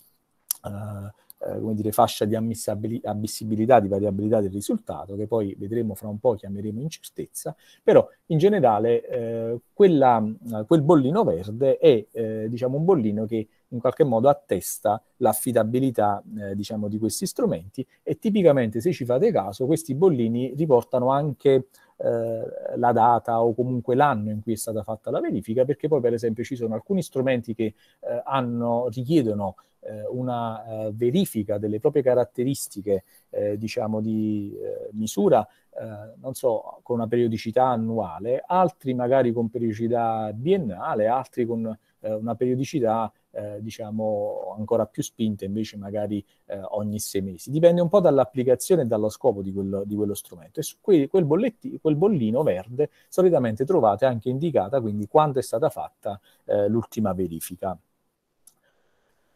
Uh, eh, come dire, fascia di ammissibilità, di variabilità del risultato, che poi vedremo fra un po', chiameremo incertezza, però in generale eh, quella, eh, quel bollino verde è eh, diciamo un bollino che in qualche modo attesta l'affidabilità eh, diciamo, di questi strumenti e tipicamente se ci fate caso questi bollini riportano anche eh, la data o comunque l'anno in cui è stata fatta la verifica, perché poi per esempio ci sono alcuni strumenti che eh, hanno, richiedono eh, una eh, verifica delle proprie caratteristiche, eh, diciamo di eh, misura, non so, con una periodicità annuale, altri magari con periodicità biennale, altri con eh, una periodicità eh, diciamo ancora più spinta invece magari eh, ogni sei mesi. Dipende un po' dall'applicazione e dallo scopo di, quel, di quello strumento e su quel, quel, bolletti, quel, bollino verde solitamente trovate anche indicata quindi quando è stata fatta eh, l'ultima verifica.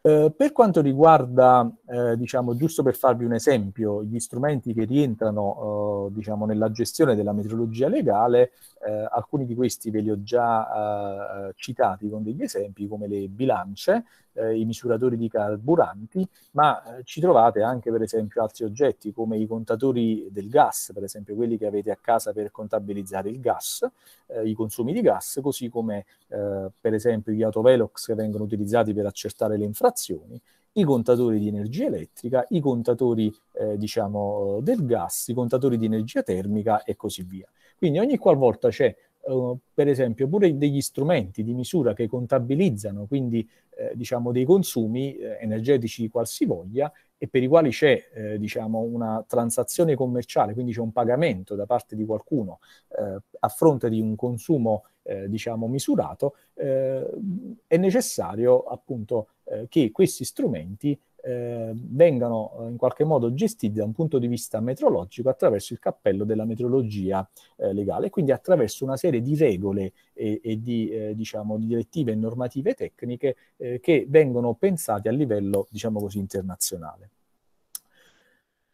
Eh, per quanto riguarda, eh, diciamo, giusto per farvi un esempio, gli strumenti che rientrano eh, diciamo, nella gestione della metrologia legale, eh, alcuni di questi ve li ho già eh, citati con degli esempi, come le bilance, eh, i misuratori di carburanti, ma eh, ci trovate anche per esempio altri oggetti come i contatori del gas, per esempio quelli che avete a casa per contabilizzare il gas, eh, i consumi di gas, così come eh, per esempio gli autovelox che vengono utilizzati per accertare le infrazioni i contatori di energia elettrica, i contatori eh, diciamo, del gas, i contatori di energia termica e così via. Quindi ogni qualvolta c'è eh, per esempio, pure degli strumenti di misura che contabilizzano quindi eh, diciamo, dei consumi eh, energetici qualsivoglia e per i quali c'è eh, diciamo, una transazione commerciale, quindi c'è un pagamento da parte di qualcuno eh, a fronte di un consumo eh, diciamo, misurato, è necessario appunto che questi strumenti eh, vengano eh, in qualche modo gestiti da un punto di vista metrologico attraverso il cappello della metrologia eh, legale, quindi attraverso una serie di regole e, e di, eh, diciamo, di direttive e normative tecniche eh, che vengono pensate a livello, diciamo così, internazionale.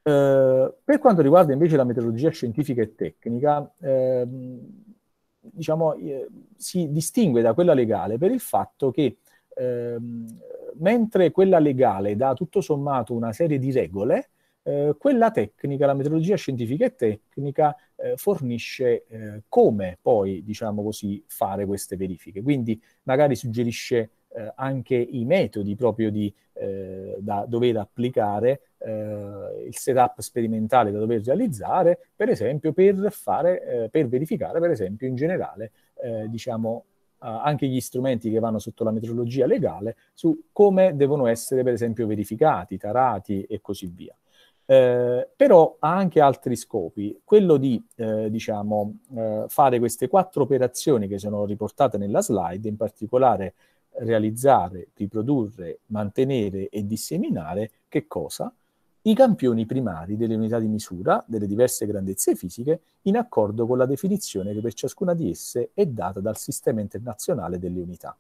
Eh, per quanto riguarda invece la metrologia scientifica e tecnica, ehm, diciamo, si distingue da quella legale per il fatto che Ehm, mentre quella legale dà tutto sommato una serie di regole, eh, quella tecnica, la metodologia scientifica e tecnica, eh, fornisce eh, come poi, diciamo così, fare queste verifiche. Quindi magari suggerisce eh, anche i metodi proprio di, eh, da dover applicare, eh, il setup sperimentale da dover realizzare, per esempio, per, fare, per verificare, per esempio, in generale, diciamo, eh, anche gli strumenti che vanno sotto la metrologia legale su come devono essere, per esempio, verificati, tarati e così via. Eh, però ha anche altri scopi, quello di eh, diciamo, eh, fare queste quattro operazioni che sono riportate nella slide, in particolare realizzare, riprodurre, mantenere e disseminare, che cosa? i campioni primari delle unità di misura delle diverse grandezze fisiche in accordo con la definizione che per ciascuna di esse è data dal sistema internazionale delle unità.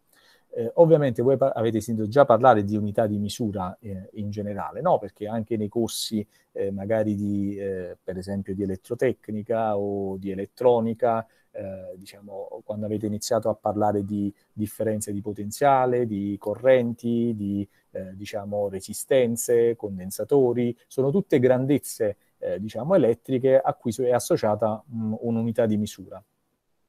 Eh, ovviamente voi par- avete sentito già parlare di unità di misura eh, in generale, no? Perché anche nei corsi eh, magari di, eh, per esempio, di elettrotecnica o di elettronica eh, diciamo, quando avete iniziato a parlare di differenze di potenziale, di correnti, di eh, diciamo, resistenze, condensatori, sono tutte grandezze eh, diciamo, elettriche a cui è associata mh, mm, un'unità di misura.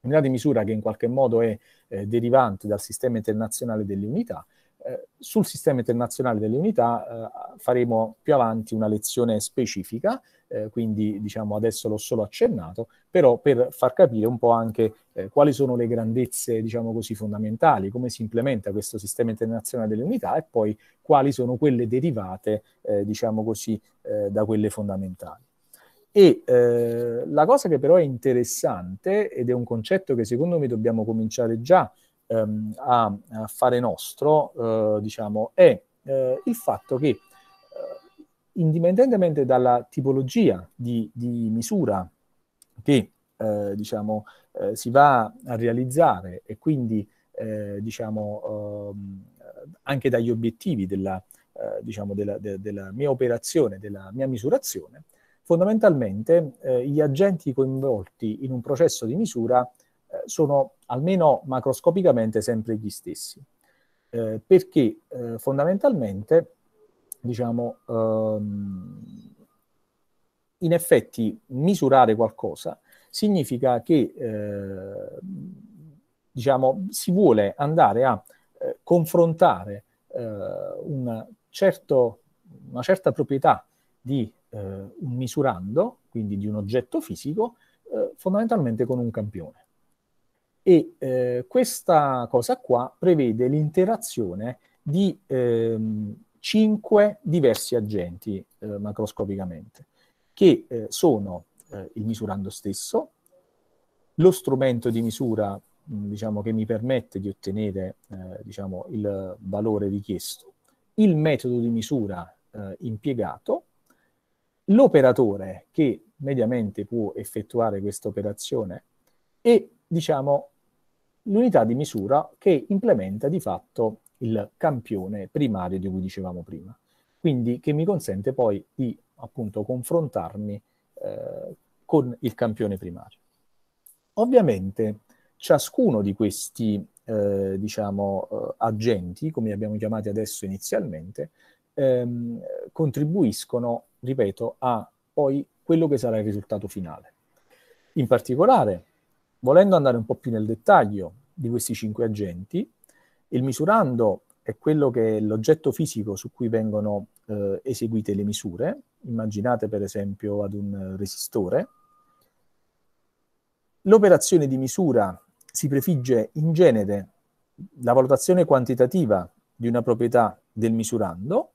Un'unità di misura che in qualche modo è eh, derivante dal sistema internazionale delle unità eh, sul sistema internazionale delle unità eh, faremo più avanti una lezione specifica, eh, quindi diciamo adesso l'ho solo accennato, però per far capire un po' anche eh, quali sono le grandezze, diciamo così, fondamentali, come si implementa questo sistema internazionale delle unità e poi quali sono quelle derivate, eh, diciamo così, da quelle fondamentali. E la cosa che però è interessante, ed è un concetto che secondo me dobbiamo cominciare già ehm, a, a, fare nostro, eh, diciamo, è eh, il fatto che, eh, indipendentemente dalla tipologia di, di misura che eh, diciamo, eh, si va a realizzare e quindi eh, diciamo, ehm, anche dagli obiettivi della, diciamo, della, de, della mia operazione, della mia misurazione, fondamentalmente eh, gli agenti coinvolti in un processo di misura eh, sono almeno macroscopicamente sempre gli stessi, eh, perché eh, fondamentalmente, diciamo, ehm, in effetti misurare qualcosa significa che, eh, diciamo, si vuole andare a eh, confrontare eh, una, certo, una, certa proprietà di eh, un misurando, quindi di un oggetto fisico, fondamentalmente con un campione e eh, questa cosa qua prevede l'interazione di ehm, cinque diversi agenti eh, macroscopicamente, che eh, sono eh, il misurando stesso, lo strumento di misura mh, mm, diciamo, che mi permette di ottenere eh, diciamo, il valore richiesto, il metodo di misura eh, impiegato, l'operatore che mediamente può effettuare questa operazione e diciamo l'unità di misura che implementa di fatto il campione primario di cui dicevamo prima. Quindi che mi consente poi di appunto confrontarmi eh, con il campione primario. Ovviamente ciascuno di questi eh, diciamo, eh, agenti, come li abbiamo chiamati adesso inizialmente, ehm, contribuiscono, ripeto, a poi quello che sarà il risultato finale. In particolare, volendo andare un po' più nel dettaglio di questi cinque agenti, il misurando è quello che è l'oggetto fisico su cui vengono eh, eseguite le misure. Immaginate per esempio ad un resistore. L'operazione di misura si prefigge in genere la valutazione quantitativa di una proprietà del misurando.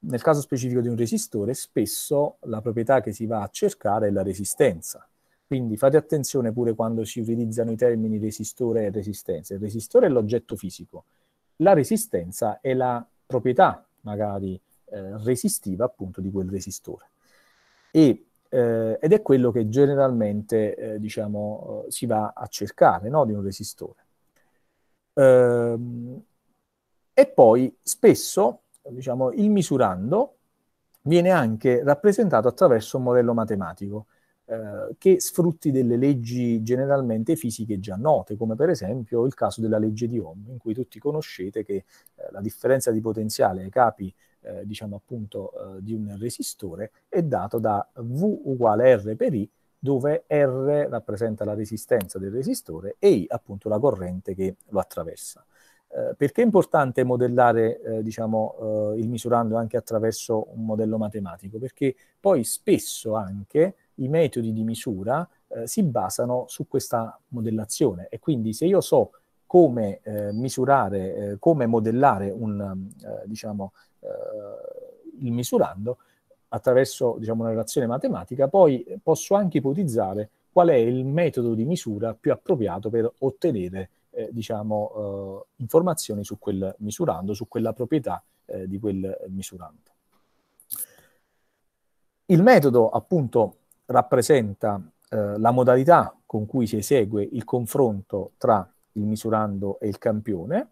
Nel caso specifico di un resistore, spesso la proprietà che si va a cercare è la resistenza. Quindi fate attenzione pure quando si utilizzano i termini resistore e resistenza. Il resistore è l'oggetto fisico, la resistenza è la proprietà, magari eh, resistiva, appunto, di quel resistore. E, eh, ed è quello che generalmente eh, diciamo, eh, si va a cercare no? di un resistore. Ehm, e poi spesso diciamo, il misurando viene anche rappresentato attraverso un modello matematico. Eh, che sfrutti delle leggi generalmente fisiche già note, come per esempio il caso della legge di Ohm, in cui tutti conoscete che eh, la differenza di potenziale ai capi eh, diciamo appunto eh, di un resistore è data da V uguale R per I, dove R rappresenta la resistenza del resistore e I appunto la corrente che lo attraversa. Eh, perché è importante modellare eh, diciamo, il misurando anche attraverso un modello matematico? Perché poi spesso anche i metodi di misura eh, si basano su questa modellazione e quindi se io so come eh, misurare, eh, come modellare un, eh, diciamo, eh, il misurando attraverso diciamo, una relazione matematica, poi posso anche ipotizzare qual è il metodo di misura più appropriato per ottenere eh, diciamo, informazioni su quel misurando, su quella proprietà di quel misurando. Il metodo appunto rappresenta eh, la modalità con cui si esegue il confronto tra il misurando e il campione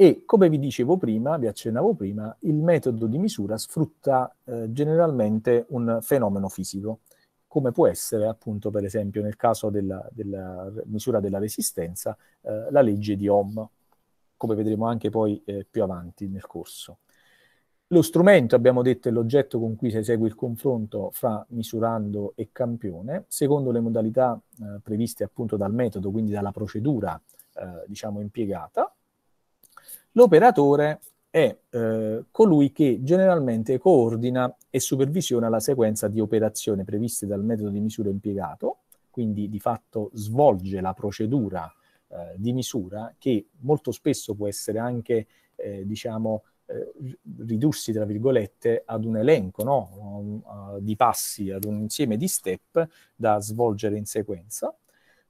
e come vi dicevo prima, vi accennavo prima, il metodo di misura sfrutta eh, generalmente un fenomeno fisico, come può essere appunto per esempio nel caso della, della misura della resistenza eh, la legge di Ohm, come vedremo anche poi eh, più avanti nel corso. Lo strumento, abbiamo detto, è l'oggetto con cui si esegue il confronto fra misurando e campione, secondo le modalità eh, previste appunto dal metodo, quindi dalla procedura eh, diciamo impiegata. L'operatore è eh, colui che generalmente coordina e supervisiona la sequenza di operazioni previste dal metodo di misura impiegato, quindi di fatto svolge la procedura eh, di misura che molto spesso può essere anche eh, diciamo eh, ridursi, tra virgolette, ad un elenco no? Eh, di passi, ad un insieme di step da svolgere in sequenza.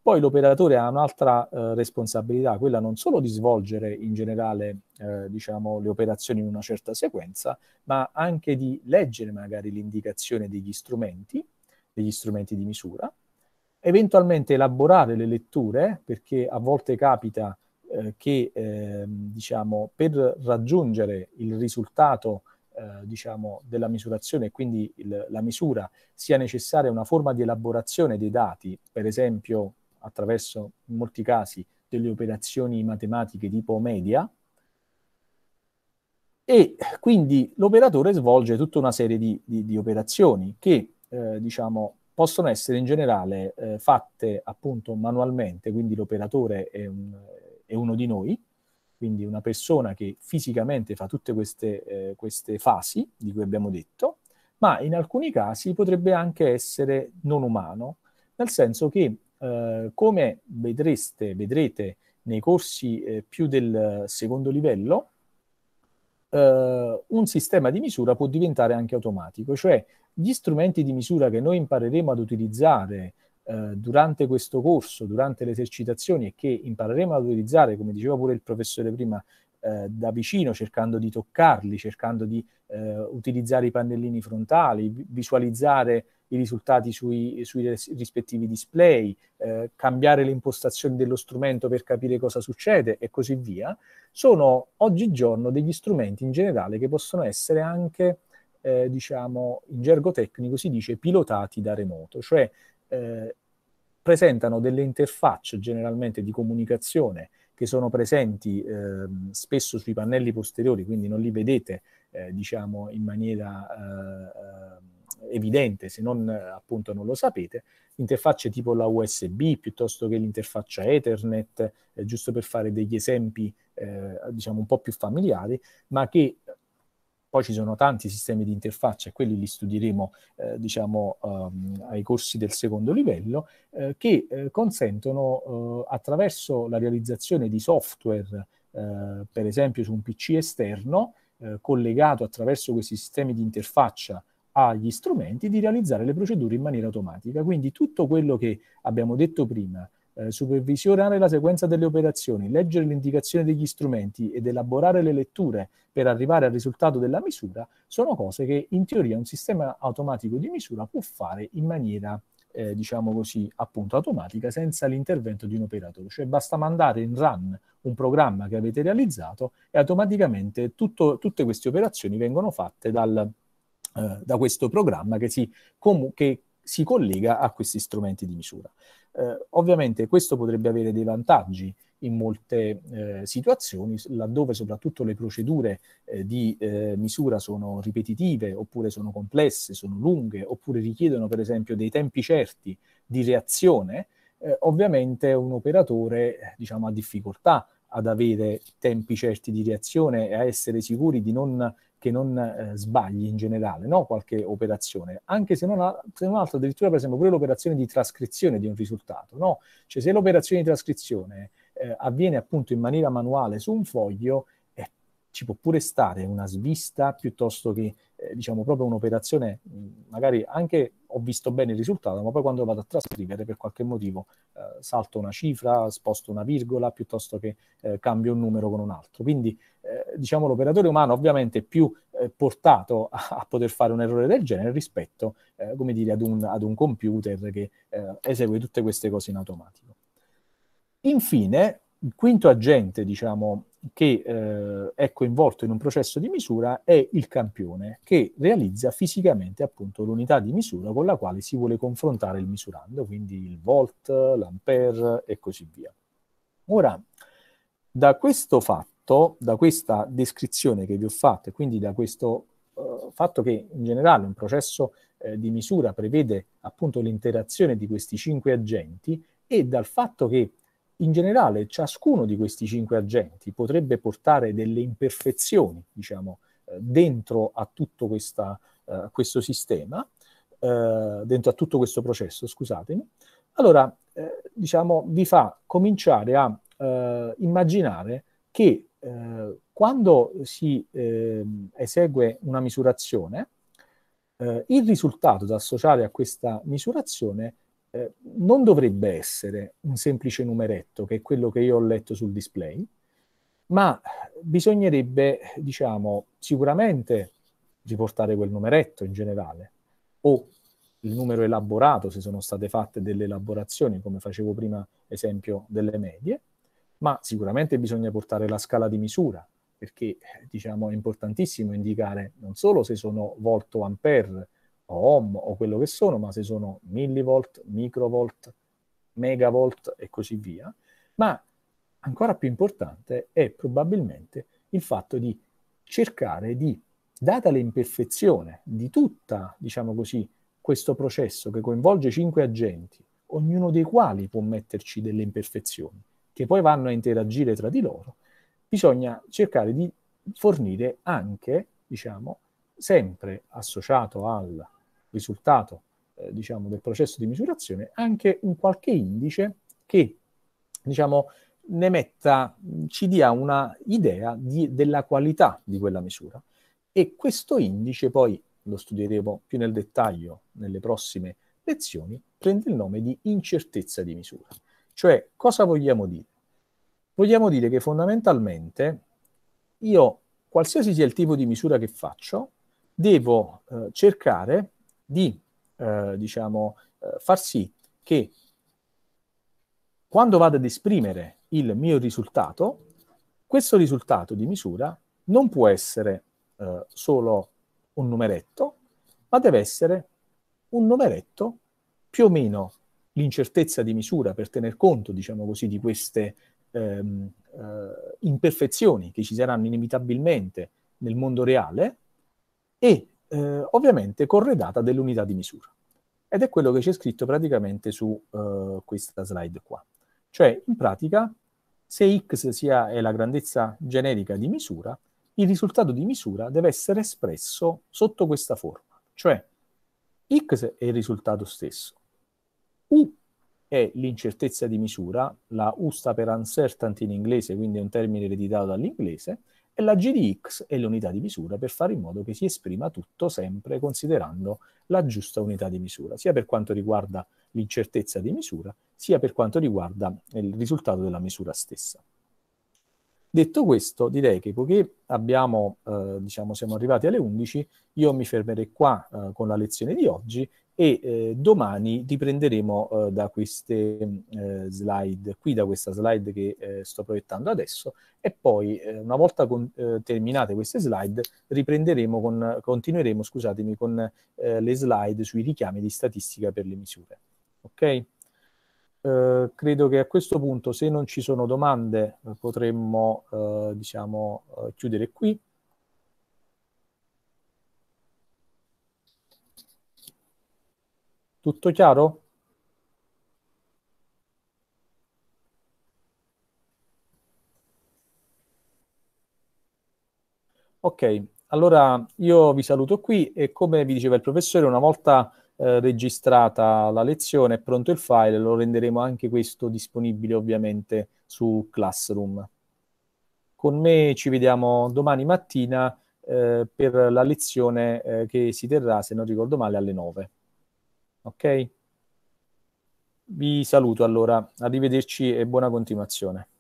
Poi l'operatore ha un'altra eh, responsabilità, quella non solo di svolgere in generale eh, diciamo, le operazioni in una certa sequenza, ma anche di leggere magari l'indicazione degli strumenti, degli strumenti di misura, eventualmente elaborare le letture, perché a volte capita eh, che ehm, diciamo, per raggiungere il risultato eh, diciamo, della misurazione e quindi il, la misura sia necessaria una forma di elaborazione dei dati, per esempio attraverso in molti casi delle operazioni matematiche tipo media, e quindi l'operatore svolge tutta una serie di, di, di operazioni che eh, diciamo, possono essere in generale eh, fatte appunto manualmente, quindi l'operatore è un, è uno di noi, quindi una persona che fisicamente fa tutte queste, eh, queste fasi di cui abbiamo detto, ma in alcuni casi potrebbe anche essere non umano, nel senso che eh, come vedreste, vedrete nei corsi eh, più del secondo livello, eh, un sistema di misura può diventare anche automatico, cioè gli strumenti di misura che noi impareremo ad utilizzare eh, durante questo corso, durante le esercitazioni e che impareremo ad utilizzare, come diceva pure il professore prima, eh, da vicino, cercando di toccarli, cercando di eh, utilizzare i pannellini frontali, visualizzare i risultati sui, sui rispettivi display, eh, cambiare le impostazioni dello strumento per capire cosa succede e così via, sono oggigiorno degli strumenti in generale che possono essere anche, eh, diciamo, in gergo tecnico si dice pilotati da remoto, cioè eh, presentano delle interfacce generalmente di comunicazione che sono presenti eh, spesso sui pannelli posteriori, quindi non li vedete eh, diciamo in maniera eh, eh evidente se non appunto non lo sapete, interfacce tipo la USB piuttosto che l'interfaccia Ethernet, eh, giusto per fare degli esempi eh, diciamo un po' più familiari, ma che poi ci sono tanti sistemi di interfaccia, quelli li studieremo eh, diciamo, um, ai corsi del secondo livello, eh, che eh, consentono eh, attraverso la realizzazione di software, eh, per esempio su un PC esterno, eh, collegato attraverso questi sistemi di interfaccia agli strumenti, di realizzare le procedure in maniera automatica. Quindi tutto quello che abbiamo detto prima, eh, supervisionare la sequenza delle operazioni, leggere l'indicazione degli strumenti ed elaborare le letture per arrivare al risultato della misura, sono cose che in teoria un sistema automatico di misura può fare in maniera eh, diciamo così, appunto automatica senza l'intervento di un operatore. Cioè basta mandare in run un programma che avete realizzato e automaticamente tutto, tutte queste operazioni vengono fatte dal, eh, da questo programma che si, che si collega a questi strumenti di misura. Eh, ovviamente questo potrebbe avere dei vantaggi in molte eh, situazioni, laddove soprattutto le procedure eh, di eh, misura sono ripetitive, oppure sono complesse, sono lunghe, oppure richiedono per esempio dei tempi certi di reazione, eh, ovviamente un operatore diciamo, ha difficoltà ad avere tempi certi di reazione e a essere sicuri di non che non eh, sbagli in generale no? qualche operazione, anche se non, ha, se non altro addirittura per esempio pure l'operazione di trascrizione di un risultato, no? cioè se l'operazione di trascrizione eh, avviene appunto in maniera manuale su un foglio, ci può pure stare una svista piuttosto che eh, diciamo proprio un'operazione magari anche ho visto bene il risultato ma poi quando vado a trascrivere per qualche motivo eh, salto una cifra sposto una virgola piuttosto che eh, cambio un numero con un altro quindi eh, diciamo l'operatore umano ovviamente è più eh, portato a, a, poter fare un errore del genere rispetto eh, come dire ad un, ad un computer che esegue tutte queste cose in automatico infine il quinto agente diciamo che eh, è coinvolto in un processo di misura è il campione che realizza fisicamente appunto l'unità di misura con la quale si vuole confrontare il misurando, quindi il volt, l'ampere e così via. Ora, da questo fatto, da questa descrizione che vi ho fatto e quindi da questo eh, fatto che in generale un processo eh, di misura prevede appunto l'interazione di questi cinque agenti e dal fatto che in generale ciascuno di questi cinque agenti potrebbe portare delle imperfezioni, diciamo, eh, dentro a tutto questa, uh, questo sistema, uh, dentro a tutto questo processo, scusatemi, allora eh, diciamo vi fa cominciare a uh, immaginare che quando si esegue una misurazione, il risultato da associare a questa misurazione eh, non dovrebbe essere un semplice numeretto, che è quello che io ho letto sul display, ma bisognerebbe, diciamo, sicuramente riportare quel numeretto in generale, o il numero elaborato, se sono state fatte delle elaborazioni, come facevo prima esempio delle medie, ma sicuramente bisogna portare la scala di misura, perché diciamo, è importantissimo indicare non solo se sono volto ampere, o ohm o quello che sono, ma se sono millivolt, microvolt, megavolt e così via, ma ancora più importante è probabilmente il fatto di cercare di, data l'imperfezione di tutta, diciamo così, questo processo che coinvolge cinque agenti, ognuno dei quali può metterci delle imperfezioni, che poi vanno a interagire tra di loro, bisogna cercare di fornire anche, diciamo, sempre associato al risultato eh, diciamo, del processo di misurazione anche un qualche indice che diciamo, ne metta, ci dia una un'idea della qualità di quella misura. E questo indice poi lo studieremo più nel dettaglio nelle prossime lezioni, prende il nome di incertezza di misura. Cioè, cosa vogliamo dire? Vogliamo dire che fondamentalmente io, qualsiasi sia il tipo di misura che faccio, devo eh, cercare di eh, diciamo, eh, far sì che quando vado ad esprimere il mio risultato, questo risultato di misura non può essere eh, solo un numeretto, ma deve essere un numeretto più o meno l'incertezza di misura per tener conto, diciamo così, di queste ehm, eh, imperfezioni che ci saranno inevitabilmente nel mondo reale e eh, ovviamente corredata dell'unità di misura. Ed è quello che c'è scritto praticamente su eh, questa slide qua. Cioè, in pratica, se x sia, è la grandezza generica di misura, il risultato di misura deve essere espresso sotto questa forma. Cioè, x è il risultato stesso, u è l'incertezza di misura, la U sta per uncertainty in inglese, quindi è un termine ereditato dall'inglese, e la G di X è l'unità di misura per fare in modo che si esprima tutto sempre considerando la giusta unità di misura, sia per quanto riguarda l'incertezza di misura, sia per quanto riguarda il risultato della misura stessa. Detto questo, direi che poiché abbiamo, eh, diciamo, siamo arrivati alle 11, io mi fermerei qua eh, con la lezione di oggi e eh, domani riprenderemo eh, da queste eh, slide, qui da questa slide che eh, sto proiettando adesso, e poi una volta con, terminate queste slide riprenderemo con, continueremo, scusatemi, con le slide sui richiami di statistica per le misure. Ok? Eh, credo che a questo punto, se non ci sono domande, eh, potremmo eh, diciamo, eh, chiudere qui. Tutto chiaro? Ok, allora io vi saluto qui e come vi diceva il professore, una volta eh, registrata la lezione, è pronto il file, lo renderemo anche questo disponibile ovviamente su Classroom. Con me ci vediamo domani mattina eh, per la lezione eh, che si terrà, se non ricordo male, alle 9. Ok? Vi saluto allora, arrivederci e buona continuazione.